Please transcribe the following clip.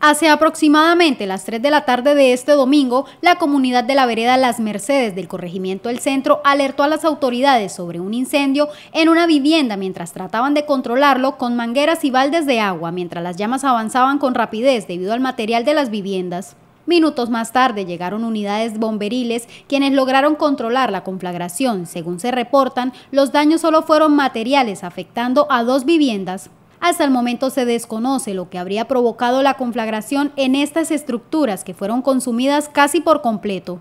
Hace aproximadamente las 3 de la tarde de este domingo, la comunidad de la vereda Las Mercedes del corregimiento del centro alertó a las autoridades sobre un incendio en una vivienda mientras trataban de controlarlo con mangueras y baldes de agua mientras las llamas avanzaban con rapidez debido al material de las viviendas. Minutos más tarde llegaron unidades bomberiles quienes lograron controlar la conflagración. Según se reportan, los daños solo fueron materiales afectando a dos viviendas. Hasta el momento se desconoce lo que habría provocado la conflagración en estas estructuras que fueron consumidas casi por completo.